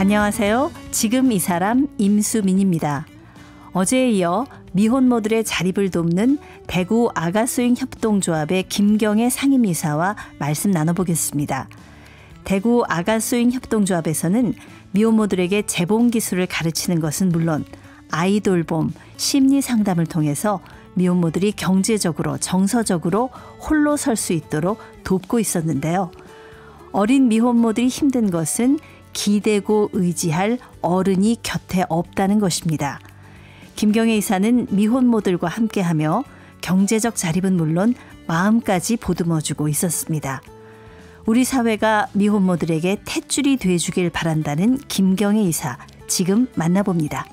안녕하세요. 지금 이 사람 임수민입니다. 어제에 이어 미혼모들의 자립을 돕는 대구 아가스윙 협동조합의 김경애 상임이사와 말씀 나눠보겠습니다. 대구 아가스윙 협동조합에서는 미혼모들에게 재봉 기술을 가르치는 것은 물론 아이돌봄, 심리 상담을 통해서 미혼모들이 경제적으로, 정서적으로 홀로 설 수 있도록 돕고 있었는데요. 어린 미혼모들이 힘든 것은 기대고 의지할 어른이 곁에 없다는 것입니다. 김경혜 이사는 미혼모들과 함께하며 경제적 자립은 물론 마음까지 보듬어주고 있었습니다. 우리 사회가 미혼모들에게 탯줄이 돼주길 바란다는 김경혜 이사 지금 만나봅니다.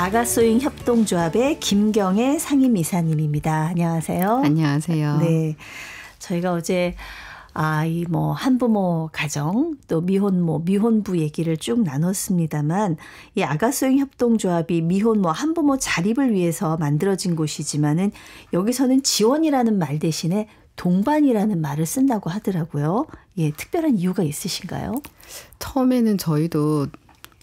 아가소잉 협동조합의 김경애 상임이사님입니다. 안녕하세요. 안녕하세요. 네. 저희가 어제 아, 이뭐 한부모 가정 또 미혼모, 미혼부 얘기를 쭉 나눴습니다만 이 아가소잉 협동조합이 미혼모, 한부모 자립을 위해서 만들어진 곳이지만은 여기서는 지원이라는 말 대신에 동반이라는 말을 쓴다고 하더라고요. 예, 특별한 이유가 있으신가요? 처음에는 저희도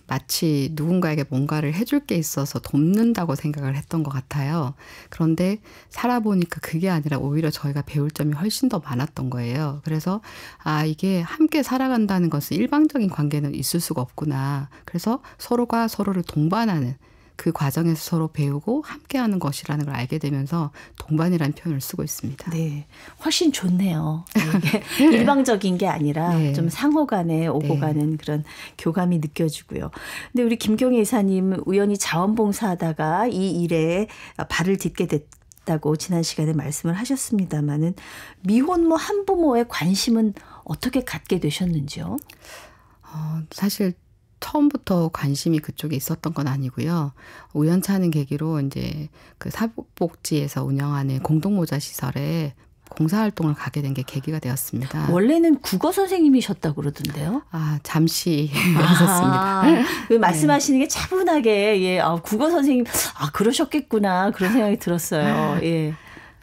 마치 누군가에게 뭔가를 해줄 게 있어서 돕는다고 생각을 했던 것 같아요. 그런데 살아보니까 그게 아니라 오히려 저희가 배울 점이 훨씬 더 많았던 거예요. 그래서 아, 이게 함께 살아간다는 것은 일방적인 관계는 있을 수가 없구나. 그래서 서로가 서로를 동반하는 그 과정에서 서로 배우고 함께하는 것이라는 걸 알게 되면서 동반이라는 표현을 쓰고 있습니다. 네, 훨씬 좋네요. 일방적인 게 아니라 네. 좀 상호간에 오고 네. 가는 그런 교감이 느껴지고요. 근데 우리 김경혜 이사님 우연히 자원봉사하다가 이 일에 발을 딛게 됐. 다고 지난 시간에 말씀을 하셨습니다마는 미혼모 뭐 한부모의 관심은 어떻게 갖게 되셨는지요? 어, 사실 처음부터 관심이 그쪽에 있었던 건 아니고요. 우연찮은 계기로 이제 그 사복지에서 운영하는 공동모자 시설에 공사활동을 가게 된 게 계기가 되었습니다. 원래는 국어 선생님이셨다고 그러던데요? 아, 잠시 했었습니다. 아, 그 말씀하시는 네. 게 차분하게, 예, 아, 국어 선생님, 아, 그러셨겠구나. 그런 생각이 들었어요. 네. 예.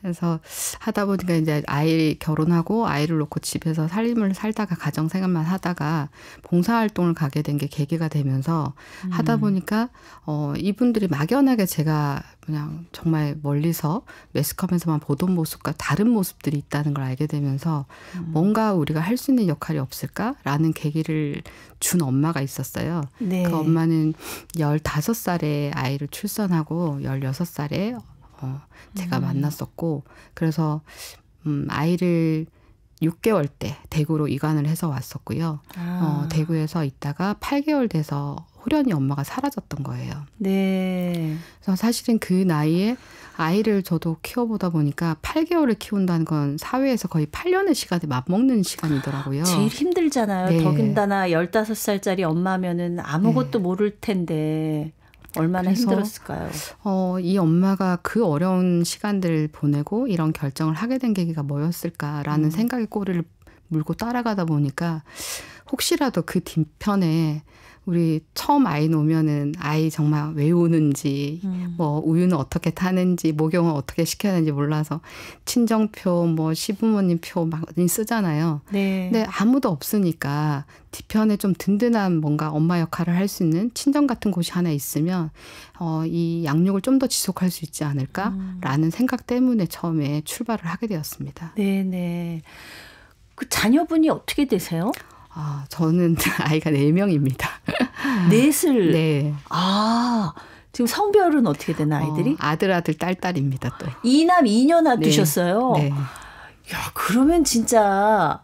그래서 하다 보니까 이제 아이 결혼하고 아이를 놓고 집에서 살림을 살다가 가정 생활만 하다가 봉사 활동을 가게 된 게 계기가 되면서 음. 하다 보니까 어 이분들이 막연하게 제가 그냥 정말 멀리서 매스컴에서만 보던 모습과 다른 모습들이 있다는 걸 알게 되면서 음. 뭔가 우리가 할 수 있는 역할이 없을까라는 계기를 준 엄마가 있었어요. 네. 그 엄마는 열다섯 살에 아이를 출산하고 열여섯 살에 어, 제가 음. 만났었고 그래서 음, 아이를 6개월 때 대구로 이관을 해서 왔었고요. 어, 아. 어, 대구에서 있다가 8개월 돼서 호련이 엄마가 사라졌던 거예요. 네. 그래서 사실은 그 나이에 아이를 저도 키워보다 보니까 8개월을 키운다는 건 사회에서 거의 8년의 시간에 맞먹는 시간이더라고요. 제일 힘들잖아요. 네. 더군다나 15살짜리 엄마면은 아무것도 네. 모를 텐데. 얼마나 힘들었을까요? 어, 이 엄마가 그 어려운 시간들을 보내고 이런 결정을 하게 된 계기가 뭐였을까라는 음. 생각의 꼬리를 물고 따라가다 보니까 혹시라도 그 뒤편에 우리 처음 아이 놓으면은 아이 정말 왜 우는지, 음. 뭐 우유는 어떻게 타는지, 목욕은 어떻게 시켜야 하는지 몰라서 친정표, 뭐 시부모님 표 많이 쓰잖아요. 네. 근데 아무도 없으니까 뒤편에 좀 든든한 뭔가 엄마 역할을 할 수 있는 친정 같은 곳이 하나 있으면 어, 이 양육을 좀 더 지속할 수 있지 않을까라는 음. 생각 때문에 처음에 출발을 하게 되었습니다. 네, 네. 그 자녀분이 어떻게 되세요? 아, 저는 아이가 네명입니다 넷을 네. 아 지금 성별은 어떻게 되나 어, 아이들이? 어, 아들 아들 딸 딸입니다 또. 이남 이녀 낳으셨어요. 네. 네. 야 그러면 진짜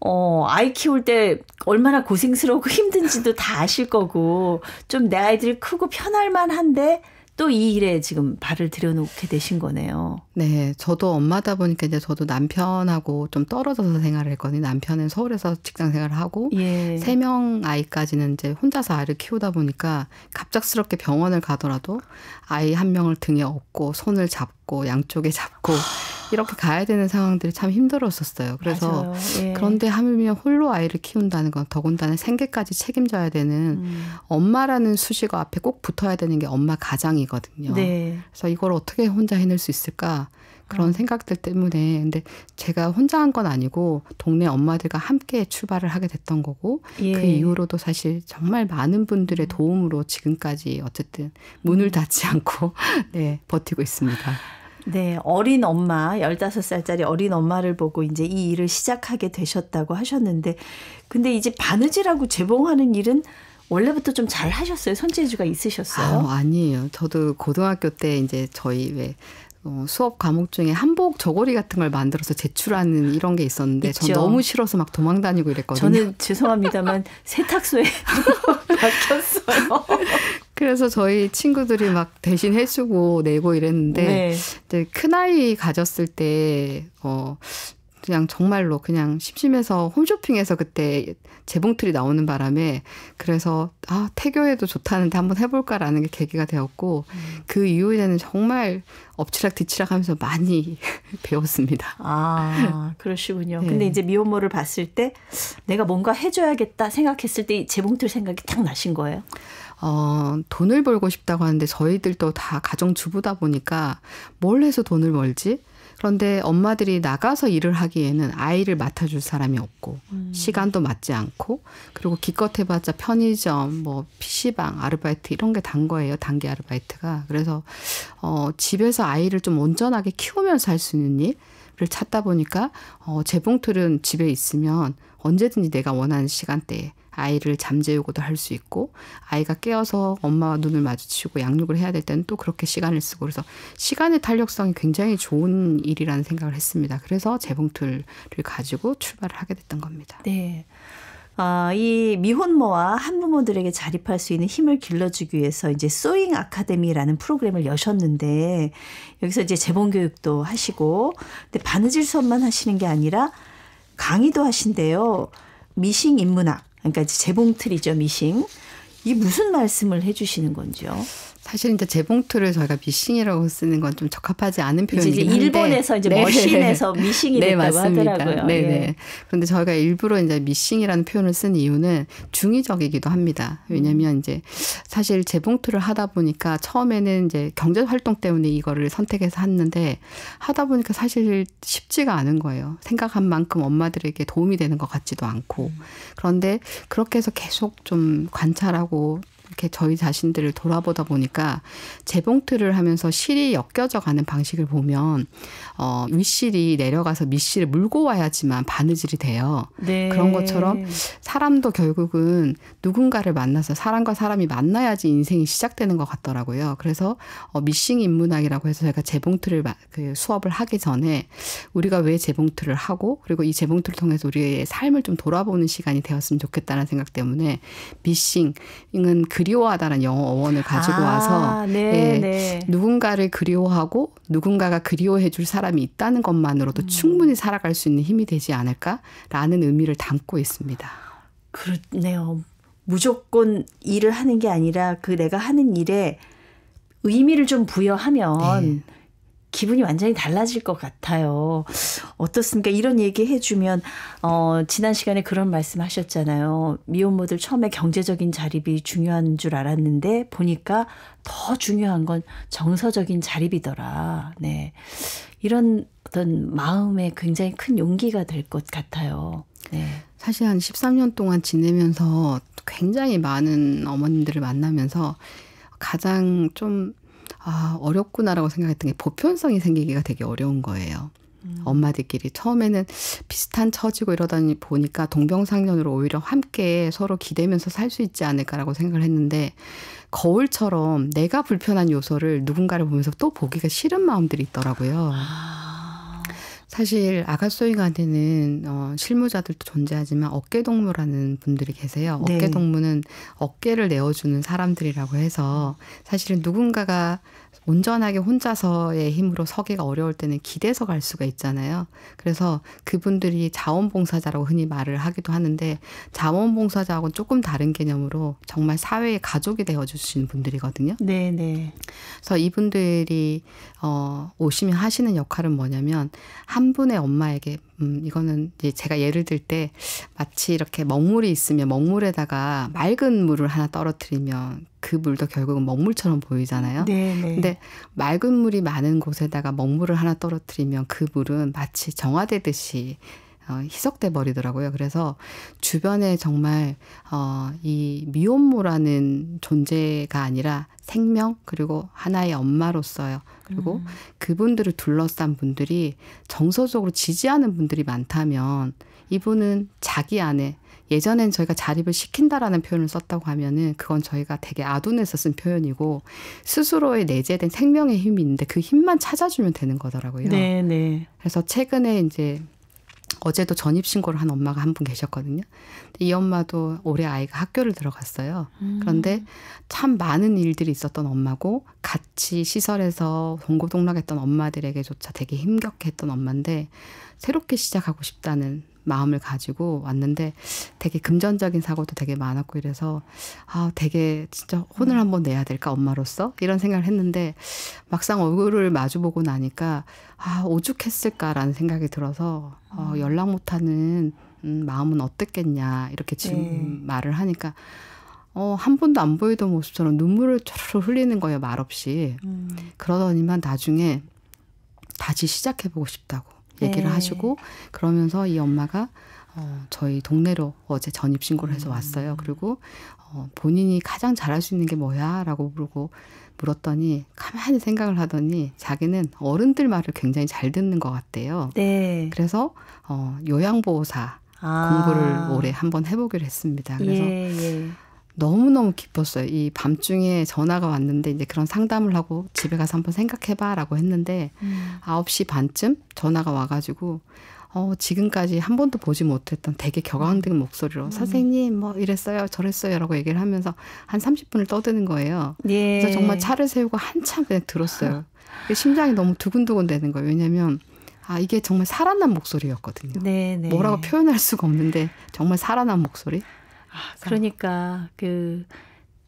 어 아이 키울 때 얼마나 고생스럽고 힘든지도 다 아실 거고 좀 내 아이들이 크고 편할 만한데 또이 일에 지금 발을 들여놓게 되신 거네요. 네, 저도 엄마다 보니까 이제 저도 남편하고 좀 떨어져서 생활을 했거든요. 남편은 서울에서 직장 생활을 하고 세명 예. 아이까지는 이제 혼자서 아이를 키우다 보니까 갑작스럽게 병원을 가더라도 아이 한 명을 등에 업고 손을 잡고 양쪽에 잡고 아, 이렇게 가야 되는 상황들이 참 힘들었었어요. 그래서 예. 그런데 하물며 홀로 아이를 키운다는 건 더군다나 생계까지 책임져야 되는 음. 엄마라는 수식어 앞에 꼭 붙어야 되는 게 엄마 가장이거든요. 네. 그래서 이걸 어떻게 혼자 해낼 수 있을까? 그런 아. 생각들 때문에 근데 제가 혼자 한 건 아니고 동네 엄마들과 함께 출발을 하게 됐던 거고 예. 그 이후로도 사실 정말 많은 분들의 음. 도움으로 지금까지 어쨌든 문을 음. 닫지 않고 네 버티고 있습니다. 네, 어린 엄마, 15살짜리 어린 엄마를 보고 이제 이 일을 시작하게 되셨다고 하셨는데, 근데 이제 바느질하고 재봉하는 일은 원래부터 좀 잘 하셨어요? 손재주가 있으셨어요? 아, 아니에요. 저도 고등학교 때 이제 저희 왜 어, 수업 과목 중에 한복 저고리 같은 걸 만들어서 제출하는 이런 게 있었는데 전 너무 싫어서 막 도망 다니고 이랬거든요. 저는 죄송합니다만 세탁소에 맡겼어요. 그래서 저희 친구들이 막 대신 해주고 내고 이랬는데 네. 이제 큰 아이 가졌을 때 어. 그냥 정말로 그냥 심심해서 홈쇼핑에서 그때 재봉틀이 나오는 바람에 그래서 아 태교에도 좋다는데 한번 해볼까라는 게 계기가 되었고 음. 그 이후에는 정말 엎치락뒤치락하면서 많이 배웠습니다. 아 그러시군요. 네. 근데 이제 미혼모를 봤을 때 내가 뭔가 해줘야겠다 생각했을 때 재봉틀 생각이 딱 나신 거예요? 어, 돈을 벌고 싶다고 하는데 저희들도 다 가정주부다 보니까 뭘 해서 돈을 벌지? 그런데 엄마들이 나가서 일을 하기에는 아이를 맡아줄 사람이 없고 음. 시간도 맞지 않고 그리고 기껏 해봤자 편의점 뭐 PC방 아르바이트 이런 게 단 거예요 단기 아르바이트가 그래서 어 집에서 아이를 좀 온전하게 키우면서 할 수 있는 일을 찾다 보니까 어 재봉틀은 집에 있으면 언제든지 내가 원하는 시간대에 아이를 잠재우고도 할 수 있고 아이가 깨어서 엄마와 눈을 마주치고 양육을 해야 될 때는 또 그렇게 시간을 쓰고 그래서 시간의 탄력성이 굉장히 좋은 일이라는 생각을 했습니다. 그래서 재봉틀을 가지고 출발을 하게 됐던 겁니다. 네. 어, 이 미혼모와 한부모들에게 자립할 수 있는 힘을 길러주기 위해서 이제 소잉 아카데미라는 프로그램을 여셨는데 여기서 이제 재봉 교육도 하시고 근데 바느질 수업만 하시는 게 아니라 강의도 하신대요. 미싱 인문학 그러니까 재봉틀이죠 미싱. 이 무슨 말씀을 해주시는 건지요? 사실 이제 재봉틀을 저희가 미싱이라고 쓰는 건 좀 적합하지 않은 표현이긴 한데 일본에서 이제 네. 머신에서 네, 미싱이 네, 됐다고 맞습니다. 하더라고요. 네네. 네. 예. 그런데 저희가 일부러 이제 미싱이라는 표현을 쓴 이유는 중의적이기도 합니다. 왜냐하면 이제 사실 재봉틀을 하다 보니까 처음에는 이제 경제 활동 때문에 이거를 선택해서 했는데 하다 보니까 사실 쉽지가 않은 거예요. 생각한 만큼 엄마들에게 도움이 되는 것 같지도 않고 그런데 그렇게 해서 계속 좀 관찰하고 이렇게 저희 자신들을 돌아보다 보니까 재봉틀을 하면서 실이 엮여져 가는 방식을 보면 어, 윗실이 내려가서 밑실을 물고 와야지만 바느질이 돼요. 네. 그런 것처럼 사람도 결국은 누군가를 만나서 사람과 사람이 만나야지 인생이 시작되는 것 같더라고요. 그래서 어, 미싱 인문학이라고 해서 제가 재봉틀을 그 수업을 하기 전에 우리가 왜 재봉틀을 하고 그리고 이 재봉틀을 통해서 우리의 삶을 좀 돌아보는 시간이 되었으면 좋겠다는 생각 때문에 미싱은 그 그리워하다는 영어 어원을 가지고 아, 와서 네, 예, 네. 누군가를 그리워하고 누군가가 그리워해 줄 사람이 있다는 것만으로도 음. 충분히 살아갈 수 있는 힘이 되지 않을까라는 의미를 담고 있습니다. 그렇네요. 무조건 일을 하는 게 아니라 그 내가 하는 일에 의미를 좀 부여하면 네. 기분이 완전히 달라질 것 같아요. 어떻습니까? 이런 얘기 해주면 어, 지난 시간에 그런 말씀하셨잖아요. 미혼모들 처음에 경제적인 자립이 중요한 줄 알았는데 보니까 더 중요한 건 정서적인 자립이더라. 네, 이런 어떤 마음에 굉장히 큰 용기가 될 것 같아요. 네. 사실 한 13년 동안 지내면서 굉장히 많은 어머님들을 만나면서 가장 좀 아, 어렵구나라고 생각했던 게 보편성이 생기기가 되게 어려운 거예요. 음. 엄마들끼리 처음에는 비슷한 처지고 이러다 보니까 동병상련으로 오히려 함께 서로 기대면서 살 수 있지 않을까라고 생각을 했는데 거울처럼 내가 불편한 요소를 누군가를 보면서 또 보기가 싫은 마음들이 있더라고요. 아. 사실 아가소잉가테는 어, 실무자들도 존재하지만 어깨동무라는 분들이 계세요. 네. 어깨동무는 어깨를 내어주는 사람들이라고 해서 사실은 누군가가 온전하게 혼자서의 힘으로 서기가 어려울 때는 기대서 갈 수가 있잖아요. 그래서 그분들이 자원봉사자라고 흔히 말을 하기도 하는데 자원봉사자하고는 조금 다른 개념으로 정말 사회의 가족이 되어 주시는 분들이거든요. 네, 네. 그래서 이분들이 어 오시면 하시는 역할은 뭐냐면 한 분의 엄마에게 음 이거는 이제 제가 예를 들 때 마치 이렇게 먹물이 있으면 먹물에다가 맑은 물을 하나 떨어뜨리면 그 물도 결국은 먹물처럼 보이잖아요. 네, 네. 근데 맑은 물이 많은 곳에다가 먹물을 하나 떨어뜨리면 그 물은 마치 정화되듯이 어, 희석돼 버리더라고요. 그래서 주변에 정말 어, 이 미혼모라는 존재가 아니라 생명 그리고 하나의 엄마로서요. 그리고 음. 그분들을 둘러싼 분들이 정서적으로 지지하는 분들이 많다면 이분은 자기 안에 예전엔 저희가 자립을 시킨다라는 표현을 썼다고 하면은 그건 저희가 되게 아둔해서 쓴 표현이고 스스로의 내재된 생명의 힘이 있는데 그 힘만 찾아주면 되는 거더라고요. 네, 네. 그래서 최근에 이제 어제도 전입 신고를 한 엄마가 한 분 계셨거든요. 이 엄마도 올해 아이가 학교를 들어갔어요. 음. 그런데 참 많은 일들이 있었던 엄마고 같이 시설에서 동고동락했던 엄마들에게조차 되게 힘겹게 했던 엄마인데 새롭게 시작하고 싶다는 마음을 가지고 왔는데 되게 금전적인 사고도 되게 많았고 이래서 아 되게 진짜 혼을 음. 한번 내야 될까 엄마로서 이런 생각을 했는데 막상 얼굴을 마주보고 나니까 아 오죽했을까라는 생각이 들어서 어, 아. 연락 못하는 음, 마음은 어떻겠냐 이렇게 지금 네. 말을 하니까 어, 한 번도 안 보이던 모습처럼 눈물을 촤르 흘리는 거예요 말없이 음. 그러더니만 나중에 다시 시작해보고 싶다고 얘기를 네. 하시고 그러면서 이 엄마가 어, 저희 동네로 어제 전입 신고를 해서 왔어요. 음. 그리고 어, 본인이 가장 잘할 수 있는 게 뭐야?라고 물고 물었더니 가만히 생각을 하더니 자기는 어른들 말을 굉장히 잘 듣는 것 같대요. 네. 그래서 어, 요양보호사 아. 공부를 올해 한번 해보기로 했습니다. 그래서 예, 예. 너무너무 기뻤어요. 이 밤중에 전화가 왔는데 이제 그런 상담을 하고 집에 가서 한번 생각해봐 라고 했는데 음. 9시 반쯤 전화가 와가지고 어, 지금까지 한 번도 보지 못했던 되게 격앙된 음. 목소리로 음. 선생님 뭐 이랬어요 저랬어요 라고 얘기를 하면서 한 30분을 떠드는 거예요. 예. 그래서 정말 차를 세우고 한참 그냥 들었어요. 심장이 너무 두근두근 되는 거예요. 왜냐면 아 이게 정말 살아난 목소리였거든요. 네네. 네. 뭐라고 표현할 수가 없는데 정말 살아난 목소리. 아, 그러니까 그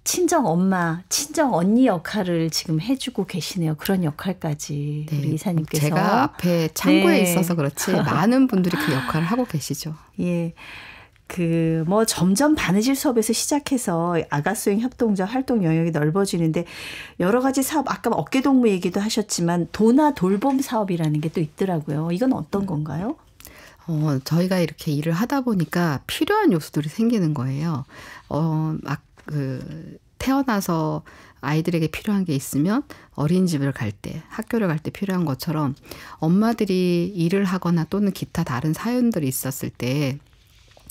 친정 엄마, 친정 언니 역할을 지금 해주고 계시네요. 그런 역할까지 네, 우리 이사님께서 제가 앞에 창고에 네. 있어서 그렇지 많은 분들이 그 역할을 하고 계시죠. 예. 그 뭐 점점 바느질 수업에서 시작해서 아가 수행 협동조 활동 영역이 넓어지는데 여러 가지 사업 아까 뭐 어깨 동무 얘기도 하셨지만 도나 돌봄 사업이라는 게 또 있더라고요. 이건 어떤 건가요? 어, 저희가 이렇게 일을 하다 보니까 필요한 요소들이 생기는 거예요. 어, 막, 그, 태어나서 아이들에게 필요한 게 있으면 어린이집을 갈 때, 학교를 갈 때 필요한 것처럼 엄마들이 일을 하거나 또는 기타 다른 사연들이 있었을 때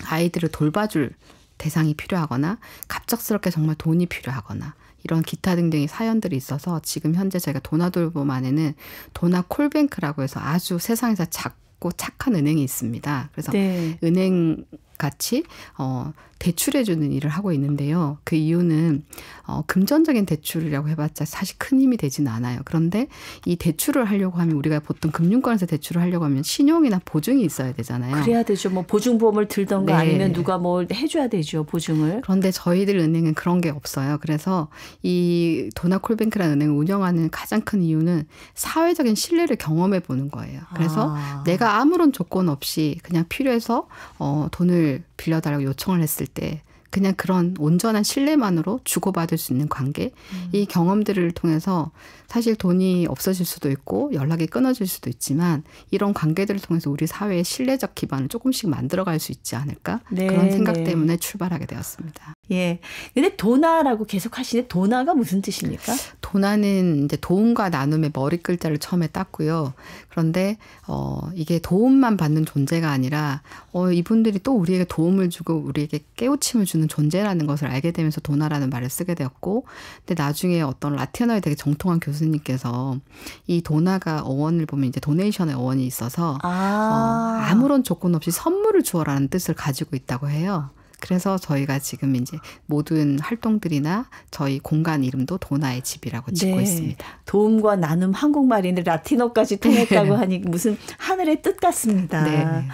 아이들을 돌봐줄 대상이 필요하거나 갑작스럽게 정말 돈이 필요하거나 이런 기타 등등의 사연들이 있어서 지금 현재 제가 도나돌봄 안에는 도나 콜뱅크라고 해서 아주 세상에서 작 착한 은행이 있습니다. 그래서 네. 은행 같이 어, 대출해주는 일을 하고 있는데요. 그 이유는 어, 금전적인 대출이라고 해봤자 사실 큰 힘이 되지는 않아요. 그런데 이 대출을 하려고 하면 우리가 보통 금융권에서 대출을 하려고 하면 신용이나 보증이 있어야 되잖아요. 그래야 되죠. 뭐 보증보험을 들던가 네. 아니면 누가 뭘 뭐 해줘야 되죠. 보증을. 그런데 저희들 은행은 그런 게 없어요. 그래서 이 도나콜뱅크라는 은행을 운영하는 가장 큰 이유는 사회적인 신뢰를 경험해 보는 거예요. 그래서 아. 내가 아무런 조건 없이 그냥 필요해서 어, 돈을 돈을 빌려달라고 요청을 했을 때 그냥 그런 온전한 신뢰만으로 주고받을 수 있는 관계 음. 이 경험들을 통해서 사실 돈이 없어질 수도 있고 연락이 끊어질 수도 있지만 이런 관계들을 통해서 우리 사회의 신뢰적 기반을 조금씩 만들어갈 수 있지 않을까 네, 그런 생각 네. 때문에 출발하게 되었습니다. 예. 근데 도나라고 계속 하시는데 도나가 무슨 뜻입니까? 도나는 이제 도움과 나눔의 머리 글자를 처음에 땄고요. 그런데 어 이게 도움만 받는 존재가 아니라 어 이분들이 또 우리에게 도움을 주고 우리에게 깨우침을 주는 존재라는 것을 알게 되면서 도나라는 말을 쓰게 되었고 근데 나중에 어떤 라틴어에 되게 정통한 교수님께서 이 도나가 어원을 보면 이제 도네이션의 어원이 있어서 아. 어, 아무런 조건 없이 선물을 주어라는 뜻을 가지고 있다고 해요. 그래서 저희가 지금 이제 모든 활동들이나 저희 공간 이름도 도나의 집이라고 짓고 네. 있습니다. 도움과 나눔 한국말인데 라틴어까지 통했다고 네. 하니 무슨 하늘의 뜻 같습니다. 네.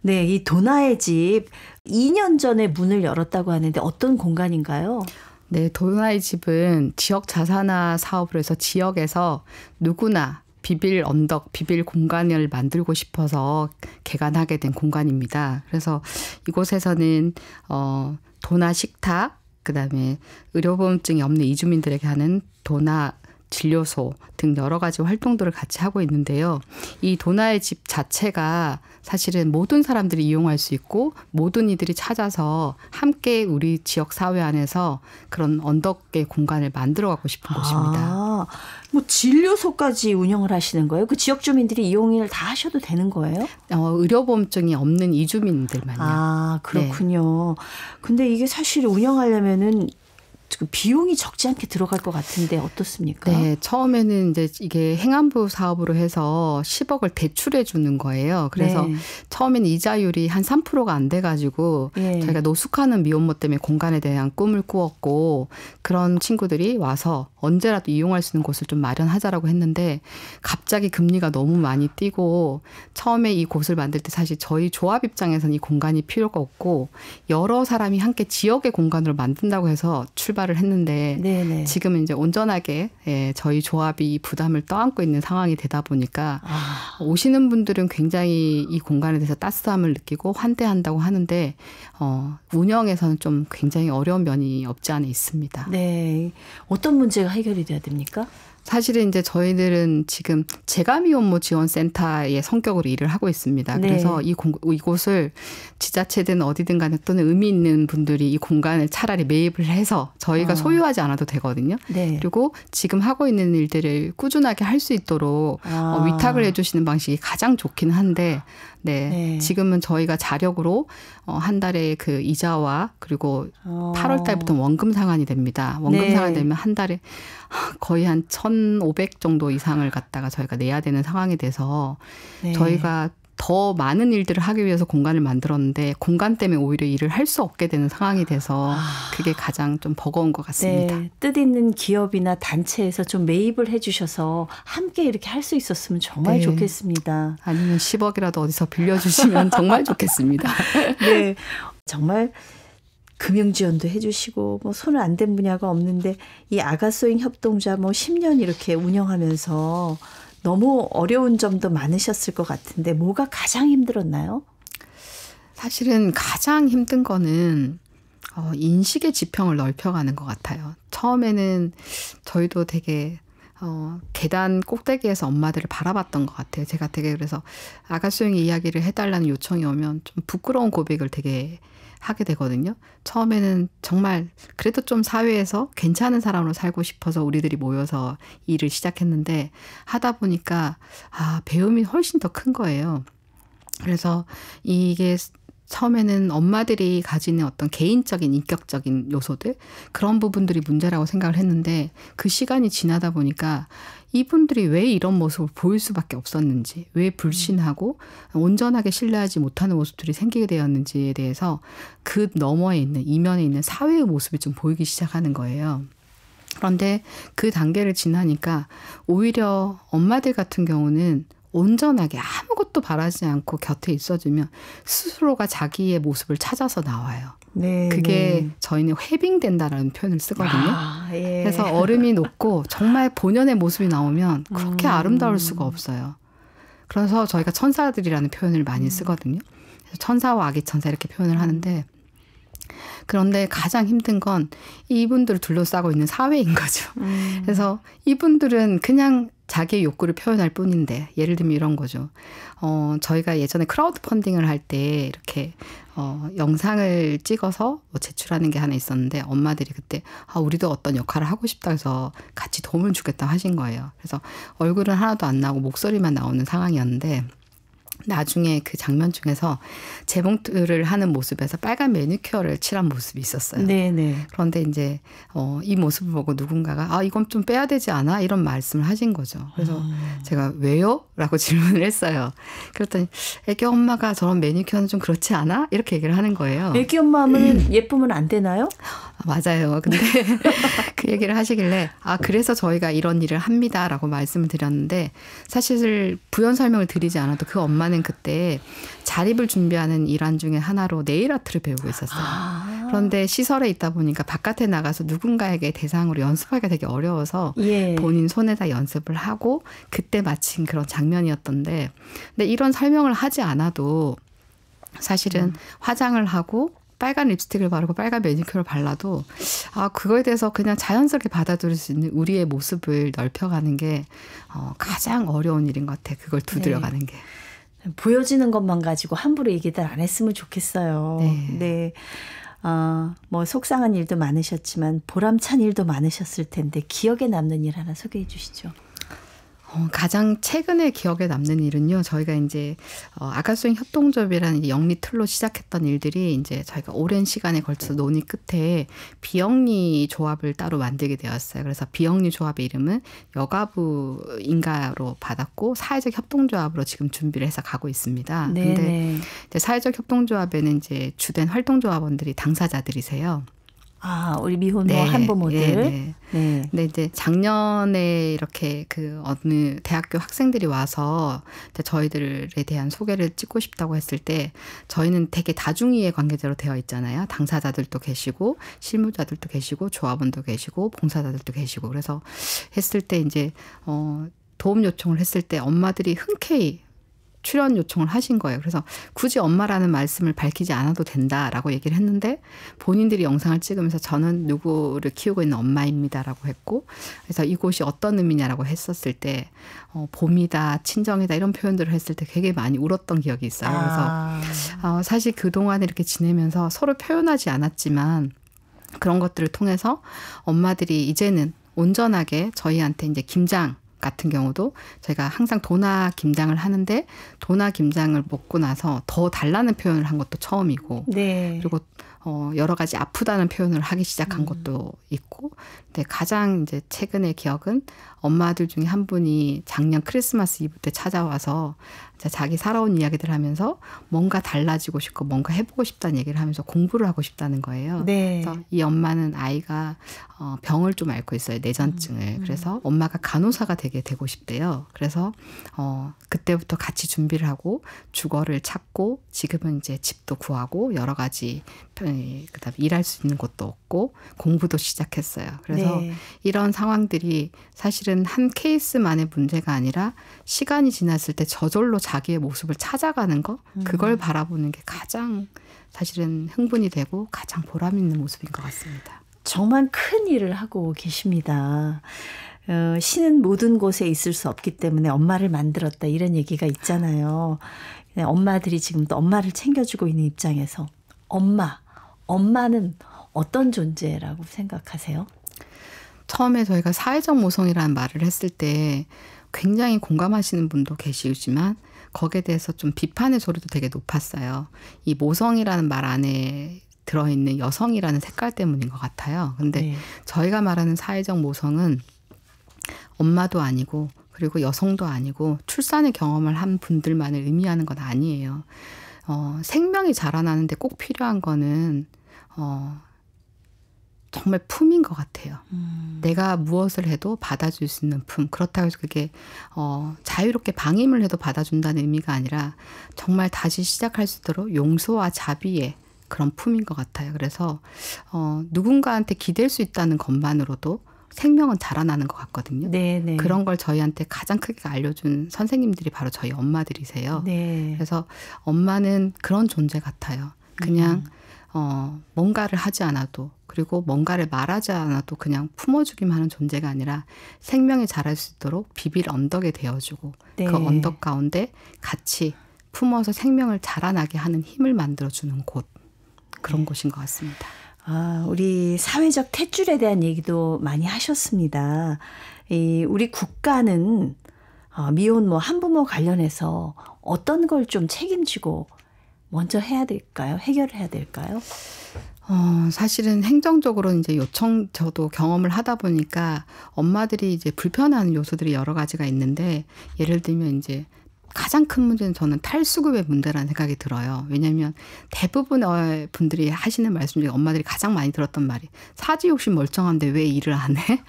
네, 이 도나의 집 2년 전에 문을 열었다고 하는데 어떤 공간인가요? 네, 도나의 집은 지역 자산화 사업을 해서 지역에서 누구나 비빌 언덕, 비빌 공간을 만들고 싶어서 개관하게 된 공간입니다. 그래서 이곳에서는 어, 도나 식탁, 그 다음에 의료보험증이 없는 이주민들에게 하는 도나 진료소 등 여러 가지 활동들을 같이 하고 있는데요. 이 도나의 집 자체가 사실은 모든 사람들이 이용할 수 있고 모든 이들이 찾아서 함께 우리 지역 사회 안에서 그런 언덕의 공간을 만들어가고 싶은 아, 곳입니다. 뭐 진료소까지 운영을 하시는 거예요? 그 지역 주민들이 이용을 다 하셔도 되는 거예요? 어, 의료보험증이 없는 이주민들만요. 아 그렇군요. 네. 근데 이게 사실 운영하려면은 그 비용이 적지 않게 들어갈 것 같은데 어떻습니까? 네, 처음에는 이제 이게 행안부 사업으로 해서 10억을 대출해 주는 거예요. 그래서 네. 처음에는 이자율이 한 3%가 안 돼가지고 네. 저희가 노숙하는 미혼모 때문에 공간에 대한 꿈을 꾸었고 그런 친구들이 와서 언제라도 이용할 수 있는 곳을 좀 마련하자라고 했는데 갑자기 금리가 너무 많이 뛰고 처음에 이 곳을 만들 때 사실 저희 조합 입장에서는 이 공간이 필요가 없고 여러 사람이 함께 지역의 공간으로 만든다고 해서 출발 출발을 했는데 네네. 지금은 이제 온전하게 예, 저희 조합이 부담을 떠안고 있는 상황이 되다 보니까 아. 오시는 분들은 굉장히 이 공간에 대해서 따스함을 느끼고 환대한다고 하는데 어, 운영에서는 좀 굉장히 어려운 면이 없지 않아 있습니다. 네, 어떤 문제가 해결이 돼야 됩니까? 사실은 이제 저희들은 지금 재가미 업모 지원센터의 성격으로 일을 하고 있습니다. 네. 그래서 이 공, 이곳을 지자체든 어디든 간에 또는 의미 있는 분들이 이 공간을 차라리 매입을 해서 저희가 어. 소유하지 않아도 되거든요. 네. 그리고 지금 하고 있는 일들을 꾸준하게 할 수 있도록 아. 어, 위탁을 해주시는 방식이 가장 좋긴 한데 네, 네. 지금은 저희가 자력으로 어, 한 달에 그 이자와 그리고 어. 8월 달부터 원금 상환이 됩니다. 원금 네. 상환 되면 한 달에 거의 한 천. 1,500 정도 이상을 갖다가 저희가 내야 되는 상황이 돼서 네. 저희가 더 많은 일들을 하기 위해서 공간을 만들었는데 공간 때문에 오히려 일을 할 수 없게 되는 상황이 돼서 아. 그게 가장 좀 버거운 것 같습니다. 네, 뜻 있는 기업이나 단체에서 좀 매입을 해주셔서 함께 이렇게 할 수 있었으면 정말 네. 좋겠습니다. 아니면 10억이라도 어디서 빌려주시면 정말 좋겠습니다. 네, 정말 금융 지원도 해주시고 뭐 손을 안 댄 분야가 없는데 이 아가소잉 협동자 뭐 10년 이렇게 운영하면서 너무 어려운 점도 많으셨을 것 같은데 뭐가 가장 힘들었나요? 사실은 가장 힘든 거는 어, 인식의 지평을 넓혀가는 것 같아요. 처음에는 저희도 되게 어, 계단 꼭대기에서 엄마들을 바라봤던 것 같아요. 제가 되게 그래서 아가 수영 이야기를 해달라는 요청이 오면 좀 부끄러운 고백을 되게 하게 되거든요. 처음에는 정말 그래도 좀 사회에서 괜찮은 사람으로 살고 싶어서 우리들이 모여서 일을 시작했는데 하다 보니까 아, 배움이 훨씬 더 큰 거예요. 그래서 이게 처음에는 엄마들이 가지는 어떤 개인적인 인격적인 요소들 그런 부분들이 문제라고 생각을 했는데 그 시간이 지나다 보니까 이분들이 왜 이런 모습을 보일 수밖에 없었는지, 왜 불신하고 온전하게 신뢰하지 못하는 모습들이 생기게 되었는지에 대해서 그 너머에 있는 이면에 있는 사회의 모습이 좀 보이기 시작하는 거예요. 그런데 그 단계를 지나니까 오히려 엄마들 같은 경우는 온전하게 아무것도 바라지 않고 곁에 있어주면 스스로가 자기의 모습을 찾아서 나와요. 네, 그게 네. 저희는 회빙된다라는 표현을 쓰거든요. 아, 예. 그래서 얼음이 녹고 정말 본연의 모습이 나오면 그렇게 음. 아름다울 수가 없어요. 그래서 저희가 천사들이라는 표현을 많이 음. 쓰거든요. 천사와 아기 천사 이렇게 표현을 하는데 그런데 가장 힘든 건 이분들을 둘러싸고 있는 사회인 거죠. 음. 그래서 이분들은 그냥 자기의 욕구를 표현할 뿐인데 예를 들면 이런 거죠. 어, 저희가 예전에 크라우드 펀딩을 할 때 이렇게 어, 영상을 찍어서 뭐 제출하는 게 하나 있었는데 엄마들이 그때 아 우리도 어떤 역할을 하고 싶다 해서 같이 도움을 주겠다 하신 거예요. 그래서 얼굴은 하나도 안 나오고 목소리만 나오는 상황이었는데 나중에 그 장면 중에서 재봉틀을 하는 모습에서 빨간 매니큐어를 칠한 모습이 있었어요. 네네. 네. 그런데 이제 어, 이 모습을 보고 누군가가 아 이건 좀 빼야 되지 않아 이런 말씀을 하신 거죠. 그래서 아. 제가 왜요?라고 질문을 했어요. 그랬더니 애기 엄마가 저런 매니큐어는 좀 그렇지 않아 이렇게 얘기를 하는 거예요. 애기 엄마는 예쁘면 안 되나요? 아, 맞아요. 근데 그 얘기를 하시길래 아 그래서 저희가 이런 일을 합니다라고 말씀을 드렸는데 사실 부연 설명을 드리지 않아도 그 엄마는 저는 그때 자립을 준비하는 일환 중에 하나로 네일 아트를 배우고 있었어요. 아. 그런데 시설에 있다 보니까 바깥에 나가서 누군가에게 대상으로 연습하기가 되게 어려워서 예. 본인 손에다 연습을 하고 그때 마친 그런 장면이었던데 근데 이런 설명을 하지 않아도 사실은 음. 화장을 하고 빨간 립스틱을 바르고 빨간 매니큐어를 발라도 아 그거에 대해서 그냥 자연스럽게 받아들일 수 있는 우리의 모습을 넓혀가는 게 어, 가장 어려운 일인 것 같아. 그걸 두드려가는 네. 게. 보여지는 것만 가지고 함부로 얘기들 안 했으면 좋겠어요. 네. 네. 어, 뭐 속상한 일도 많으셨지만 보람찬 일도 많으셨을 텐데 기억에 남는 일 하나 소개해 주시죠. 어, 가장 최근에 기억에 남는 일은요. 저희가 이제 어, 아가수행 협동조합이라는 영리 틀로 시작했던 일들이 이제 저희가 오랜 시간에 걸쳐 논의 끝에 비영리 조합을 따로 만들게 되었어요. 그래서 비영리 조합의 이름은 여가부 인가로 받았고 사회적 협동조합으로 지금 준비를 해서 가고 있습니다. 네네. 근데 사회적 협동조합에는 이제 주된 활동조합원들이 당사자들이세요. 아, 우리 미혼모 네, 한부모들. 예, 네, 네. 네. 이제 작년에 이렇게 그 어느 대학교 학생들이 와서 저희들에 대한 소개를 찍고 싶다고 했을 때 저희는 되게 다중이의 관계자로 되어 있잖아요. 당사자들도 계시고 실무자들도 계시고 조합원도 계시고 봉사자들도 계시고 그래서 했을 때 이제 어 도움 요청을 했을 때 엄마들이 흔쾌히 출연 요청을 하신 거예요. 그래서 굳이 엄마라는 말씀을 밝히지 않아도 된다라고 얘기를 했는데 본인들이 영상을 찍으면서 저는 누구를 키우고 있는 엄마입니다라고 했고 그래서 이곳이 어떤 의미냐라고 했었을 때 어, 봄이다, 친정이다 이런 표현들을 했을 때 되게 많이 울었던 기억이 있어요. 그래서 아. 어, 사실 그동안 이렇게 지내면서 서로 표현하지 않았지만 그런 것들을 통해서 엄마들이 이제는 온전하게 저희한테 이제 김장 같은 경우도 저희가 항상 도나 김장을 하는데 도나 김장을 먹고 나서 더 달라는 표현을 한 것도 처음이고 네. 그리고 어, 여러 가지 아프다는 표현을 하기 시작한 음. 것도 있고, 근데 가장 이제 최근의 기억은 엄마 들 중에 한 분이 작년 크리스마스 이브 때 찾아와서 자기 살아온 이야기들 하면서 뭔가 달라지고 싶고 뭔가 해보고 싶다는 얘기를 하면서 공부를 하고 싶다는 거예요. 네. 그래서 이 엄마는 아이가 어, 병을 좀 앓고 있어요. 내전증을. 음. 그래서 엄마가 간호사가 되게 되고 싶대요. 그래서 어, 그때부터 같이 준비를 하고 주거를 찾고 지금은 이제 집도 구하고 여러 가지 예, 그다음 일할 수 있는 곳도 없고 공부도 시작했어요. 그래서 네. 이런 상황들이 사실은 한 케이스만의 문제가 아니라 시간이 지났을 때 저절로 자기의 모습을 찾아가는 거 음. 그걸 음. 바라보는 게 가장 사실은 흥분이 되고 가장 보람 있는 모습인 것 같습니다. 정말 큰 일을 하고 계십니다. 어, 신은 모든 곳에 있을 수 없기 때문에 엄마를 만들었다 이런 얘기가 있잖아요. 엄마들이 지금 또 엄마를 챙겨주고 있는 입장에서 엄마 엄마는 어떤 존재라고 생각하세요? 처음에 저희가 사회적 모성이라는 말을 했을 때 굉장히 공감하시는 분도 계시지만 거기에 대해서 좀 비판의 소리도 되게 높았어요. 이 모성이라는 말 안에 들어있는 여성이라는 색깔 때문인 것 같아요. 근데 네. 저희가 말하는 사회적 모성은 엄마도 아니고 그리고 여성도 아니고 출산의 경험을 한 분들만을 의미하는 건 아니에요. 어, 생명이 자라나는데 꼭 필요한 거는 어, 정말 품인 것 같아요. 음. 내가 무엇을 해도 받아줄 수 있는 품. 그렇다고 해서 그게 어, 자유롭게 방임을 해도 받아준다는 의미가 아니라 정말 다시 시작할 수 있도록 용서와 자비에 그런 품인 것 같아요. 그래서 어, 누군가한테 기댈 수 있다는 것만으로도 생명은 자라나는 것 같거든요. 네네. 네. 그런 걸 저희한테 가장 크게 알려준 선생님들이 바로 저희 엄마들이세요. 네. 그래서 엄마는 그런 존재 같아요. 그냥 음. 어, 뭔가를 하지 않아도 그리고 뭔가를 말하지 않아도 그냥 품어주기만 하는 존재가 아니라 생명이 자랄 수 있도록 비빌 언덕에 되어주고 네. 그 언덕 가운데 같이 품어서 생명을 자라나게 하는 힘을 만들어주는 곳 그런 네. 곳인 것 같습니다. 아, 우리 사회적 탯줄에 대한 얘기도 많이 하셨습니다. 이 우리 국가는 어, 미혼 뭐 한부모 관련해서 어떤 걸 좀 책임지고 먼저 해야 될까요? 해결해야 될까요? 어, 사실은 행정적으로 이제 요청, 저도 경험을 하다 보니까 엄마들이 이제 불편한 요소들이 여러 가지가 있는데, 예를 들면 이제 가장 큰 문제는 저는 탈수급의 문제라는 생각이 들어요. 왜냐하면 대부분의 분들이 하시는 말씀 중에 엄마들이 가장 많이 들었던 말이 사지 욕심 멀쩡한데 왜 일을 안 해?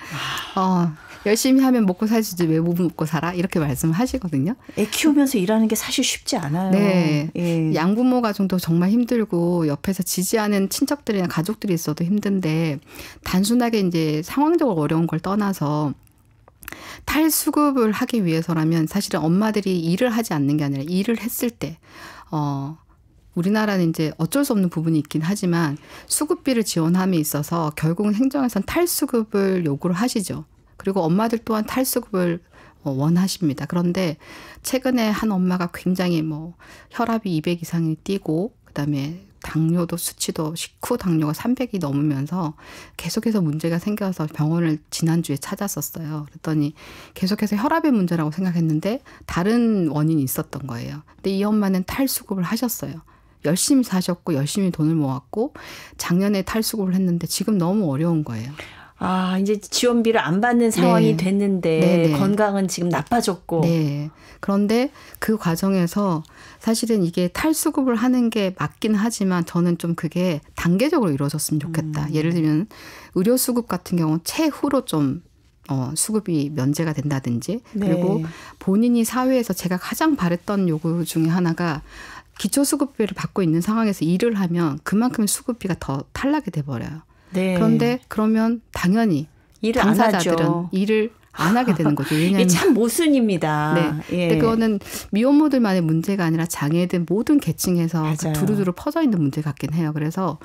아. 어, 열심히 하면 먹고 살지 왜 못 먹고 살아? 이렇게 말씀을 하시거든요. 애 키우면서 일하는 게 사실 쉽지 않아요. 네. 예. 양부모 가정도 정말 힘들고 옆에서 지지하는 친척들이나 가족들이 있어도 힘든데 단순하게 이제 상황적으로 어려운 걸 떠나서 탈수급을 하기 위해서라면 사실은 엄마들이 일을 하지 않는 게 아니라 일을 했을 때, 어, 우리나라는 이제 어쩔 수 없는 부분이 있긴 하지만 수급비를 지원함에 있어서 결국은 행정에선 탈수급을 요구를 하시죠. 그리고 엄마들 또한 탈수급을 어, 원하십니다. 그런데 최근에 한 엄마가 굉장히 뭐 혈압이 200 이상이 뛰고 그다음에 당뇨도 수치도 식후 당뇨가 300이 넘으면서 계속해서 문제가 생겨서 병원을 지난주에 찾았었어요. 그랬더니 계속해서 혈압의 문제라고 생각했는데 다른 원인이 있었던 거예요. 근데 이 엄마는 탈수급을 하셨어요. 열심히 사셨고 열심히 돈을 모았고 작년에 탈수급을 했는데 지금 너무 어려운 거예요. 아, 이제 지원비를 안 받는 상황이 네. 됐는데 네네. 네. 건강은 지금 나빠졌고. 네. 그런데 그 과정에서 사실은 이게 탈수급을 하는 게 맞긴 하지만 저는 좀 그게 단계적으로 이루어졌으면 좋겠다. 음. 예를 들면 의료 수급 같은 경우는 최후로 좀 어, 수급이 면제가 된다든지 네. 그리고 본인이 사회에서 제가 가장 바랬던 요구 중에 하나가 기초수급비를 받고 있는 상황에서 일을 하면 그만큼 수급비가 더 탈락이 돼버려요. 네. 그런데 그러면 당연히 일을 당사자들은 안 일을 안 하게 되는 거죠. 왜냐하면 참 모순입니다. 네. 예. 근데 그거는 미혼모들만의 문제가 아니라 장애된 모든 계층에서 그러니 두루두루 퍼져 있는 문제 같긴 해요. 그래서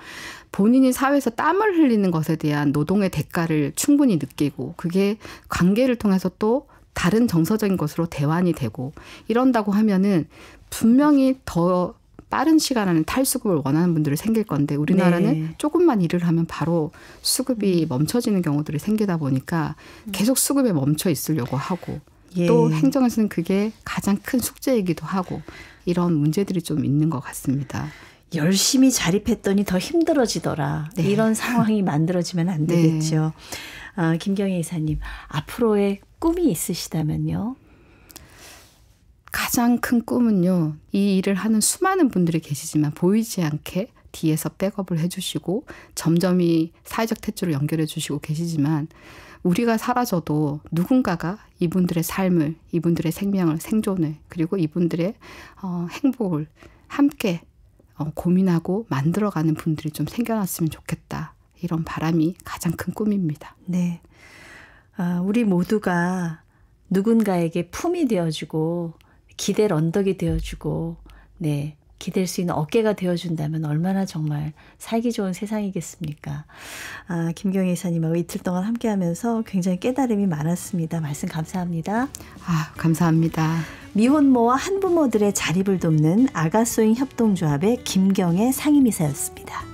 본인이 사회에서 땀을 흘리는 것에 대한 노동의 대가를 충분히 느끼고 그게 관계를 통해서 또 다른 정서적인 것으로 대환이 되고 이런다고 하면은 분명히 더 빠른 시간 안에 탈수급을 원하는 분들이 생길 건데 우리나라는 네. 조금만 일을 하면 바로 수급이 음. 멈춰지는 경우들이 생기다 보니까 음. 계속 수급에 멈춰 있으려고 하고 예. 또 행정에서는 그게 가장 큰 숙제이기도 하고 이런 문제들이 좀 있는 것 같습니다. 열심히 자립했더니 더 힘들어지더라. 네. 이런 상황이 만들어지면 안 네. 되겠죠. 네. 아, 김경희 이사님, 앞으로의 꿈이 있으시다면요? 가장 큰 꿈은요, 이 일을 하는 수많은 분들이 계시지만 보이지 않게 뒤에서 백업을 해주시고 점점이 사회적 탯줄를 연결해 주시고 계시지만 우리가 사라져도 누군가가 이분들의 삶을, 이분들의 생명을, 생존을, 그리고 이분들의 어, 행복을 함께 어, 고민하고 만들어가는 분들이 좀 생겨났으면 좋겠다. 이런 바람이 가장 큰 꿈입니다. 네. 아, 우리 모두가 누군가에게 품이 되어주고 기댈 언덕이 되어주고, 네, 기댈 수 있는 어깨가 되어준다면 얼마나 정말 살기 좋은 세상이겠습니까? 아, 김경혜 이사님하고 이틀 동안 함께 하면서 굉장히 깨달음이 많았습니다. 말씀 감사합니다. 아, 감사합니다. 미혼모와 한부모들의 자립을 돕는 아가소잉 협동조합의 김경의 상임이사였습니다.